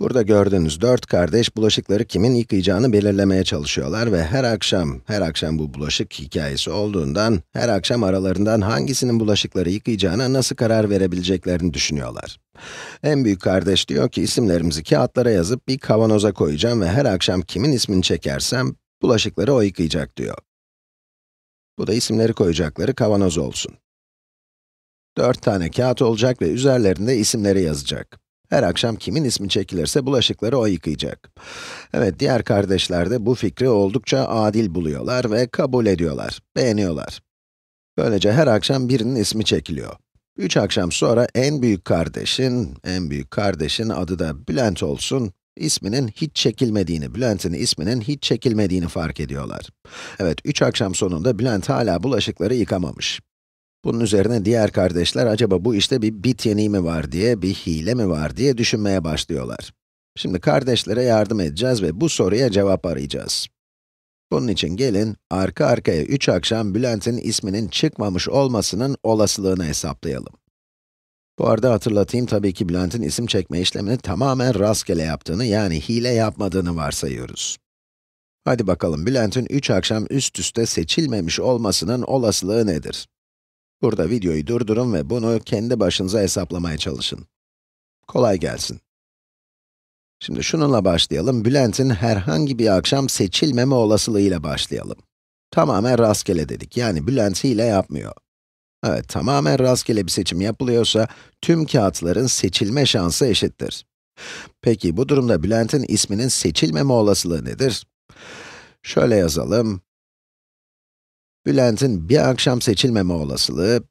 Burada gördüğünüz dört kardeş bulaşıkları kimin yıkayacağını belirlemeye çalışıyorlar ve her akşam, her akşam bu bulaşık hikayesi olduğundan, her akşam aralarından hangisinin bulaşıkları yıkayacağına nasıl karar verebileceklerini düşünüyorlar. En büyük kardeş diyor ki, isimlerimizi kağıtlara yazıp bir kavanoza koyacağım ve her akşam kimin ismini çekersem, bulaşıkları o yıkayacak diyor. Bu da isimleri koyacakları kavanoz olsun. Dört tane kağıt olacak ve üzerlerinde isimleri yazacak. Her akşam kimin ismi çekilirse bulaşıkları o yıkayacak. Evet, diğer kardeşler de bu fikri oldukça adil buluyorlar ve kabul ediyorlar, beğeniyorlar. Böylece her akşam birinin ismi çekiliyor. Üç akşam sonra en büyük kardeşin, en büyük kardeşin adı da Bülent olsun, isminin hiç çekilmediğini, Bülent'in isminin hiç çekilmediğini fark ediyorlar. Evet, üç akşam sonunda Bülent hala bulaşıkları yıkamamış. Bunun üzerine diğer kardeşler acaba bu işte bir bit yeniği mi var diye, bir hile mi var diye düşünmeye başlıyorlar. Şimdi kardeşlere yardım edeceğiz ve bu soruya cevap arayacağız. Bunun için gelin, arka arkaya 3 akşam Bülent'in isminin çıkmamış olmasının olasılığını hesaplayalım. Bu arada hatırlatayım, tabii ki Bülent'in isim çekme işlemini tamamen rastgele yaptığını, yani hile yapmadığını varsayıyoruz. Hadi bakalım, Bülent'in 3 akşam üst üste seçilmemiş olmasının olasılığı nedir? Burada videoyu durdurun ve bunu kendi başınıza hesaplamaya çalışın. Kolay gelsin. Şimdi şununla başlayalım. Bülent'in herhangi bir akşam seçilmeme olasılığıyla başlayalım. Tamamen rastgele dedik. Yani Bülent'i ile yapmıyor. Evet, tamamen rastgele bir seçim yapılıyorsa, tüm kağıtların seçilme şansı eşittir. Peki, bu durumda Bülent'in isminin seçilmeme olasılığı nedir? Şöyle yazalım. Bülent'in bir akşam seçilmeme olasılığı,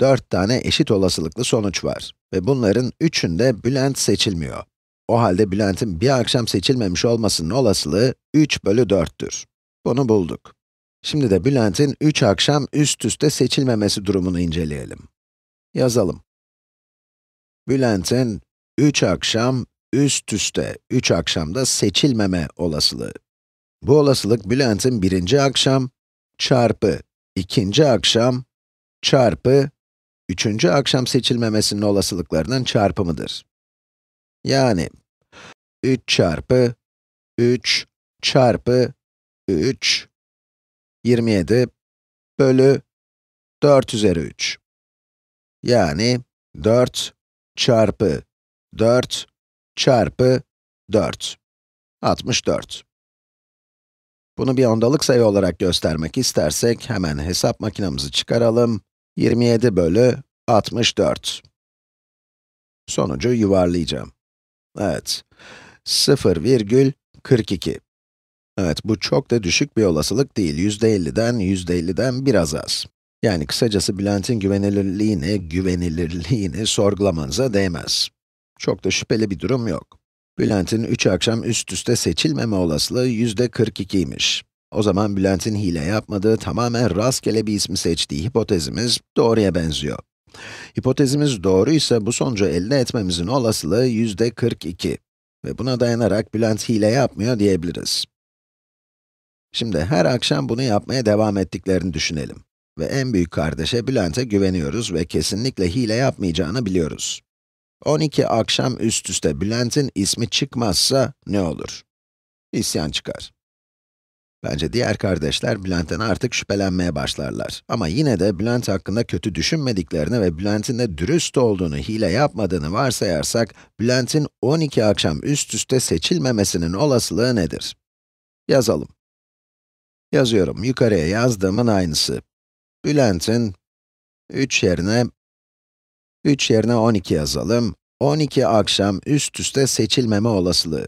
4 tane eşit olasılıklı sonuç var ve bunların 3'ünde Bülent seçilmiyor. O halde Bülent'in bir akşam seçilmemiş olmasının olasılığı 3 bölü 4'tür. Bunu bulduk. Şimdi de Bülent'in 3 akşam üst üste seçilmemesi durumunu inceleyelim. Yazalım. Bülent'in 3 akşam üst üste, 3 akşamda seçilmeme olasılığı. Bu olasılık Bülent'in birinci akşam, çarpı ikinci akşam çarpı üçüncü akşam seçilmemesinin olasılıklarının çarpımıdır. Yani 3 çarpı 3 çarpı 3 27 bölü 4 üzeri 3. Yani 4 çarpı 4 çarpı 4. 64. Bunu bir ondalık sayı olarak göstermek istersek, hemen hesap makinamızı çıkaralım. 27 bölü 64. Sonucu yuvarlayacağım. Evet, 0,42. Evet, bu çok da düşük bir olasılık değil. %50'den, %50'den biraz az. Yani kısacası Bülent'in güvenilirliğini, güvenilirliğini sorgulamanıza değmez. Çok da şüpheli bir durum yok. Bülent'in 3 akşam üst üste seçilmeme olasılığı yüzde %42'ymiş. O zaman Bülent'in hile yapmadığı, tamamen rastgele bir ismi seçtiği hipotezimiz doğruya benziyor. Hipotezimiz doğruysa bu sonucu elde etmemizin olasılığı yüzde %42. Ve buna dayanarak Bülent hile yapmıyor diyebiliriz. Şimdi her akşam bunu yapmaya devam ettiklerini düşünelim. Ve en büyük kardeşe Bülent'e güveniyoruz ve kesinlikle hile yapmayacağını biliyoruz. 12 akşam üst üste Bülent'in ismi çıkmazsa ne olur? İsyan çıkar. Bence diğer kardeşler Bülent'ten artık şüphelenmeye başlarlar. Ama yine de Bülent hakkında kötü düşünmediklerini ve Bülent'in de dürüst olduğunu, hile yapmadığını varsayarsak, Bülent'in 12 akşam üst üste seçilmemesinin olasılığı nedir? Yazalım. Yazıyorum, yukarıya yazdığımın aynısı. Bülent'in 3 yerine 3 yerine 12 yazalım. 12 akşam üst üste seçilmeme olasılığı.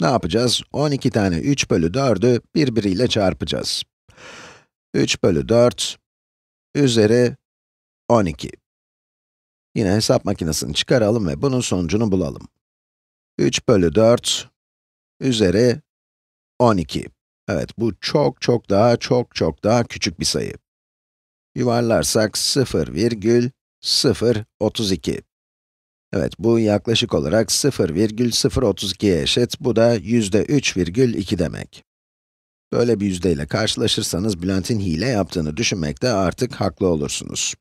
Ne yapacağız? 12 tane 3 bölü 4'ü birbiriyle çarpacağız. 3 bölü 4 üzeri 12. Yine hesap makinesini çıkaralım ve bunun sonucunu bulalım. 3 bölü 4 üzeri 12. Evet, bu çok çok daha çok çok daha küçük bir sayı. Yuvarlarsak 0,032. Evet, bu yaklaşık olarak 0,032'ye eşit, bu da yüzde %3,2 demek. Böyle bir yüzdeyle karşılaşırsanız Bülent'in hile yaptığını düşünmekte artık haklı olursunuz.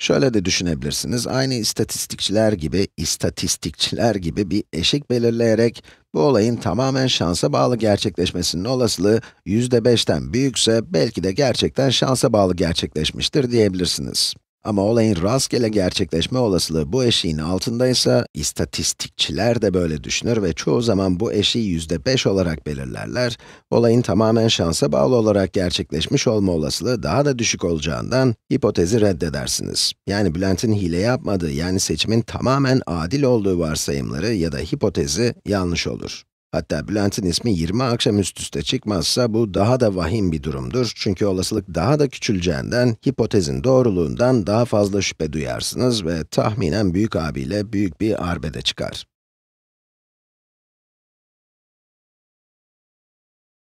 Şöyle de düşünebilirsiniz, aynı istatistikçiler gibi, istatistikçiler gibi bir eşik belirleyerek bu olayın tamamen şansa bağlı gerçekleşmesinin olasılığı %5'ten büyükse belki de gerçekten şansa bağlı gerçekleşmiştir diyebilirsiniz. Ama olayın rastgele gerçekleşme olasılığı bu eşiğin altındaysa, istatistikçiler de böyle düşünür ve çoğu zaman bu eşiği yüzde beş olarak belirlerler. Olayın tamamen şansa bağlı olarak gerçekleşmiş olma olasılığı daha da düşük olacağından hipotezi reddedersiniz. Yani Bülent'in hile yapmadığı, yani seçimin tamamen adil olduğu varsayımları ya da hipotezi yanlış olur. Hatta Bülent'in ismi 20 akşam üst üste çıkmazsa bu daha da vahim bir durumdur. Çünkü olasılık daha da küçüleceğinden, hipotezin doğruluğundan daha fazla şüphe duyarsınız ve tahminen büyük abiyle büyük bir arbede çıkar.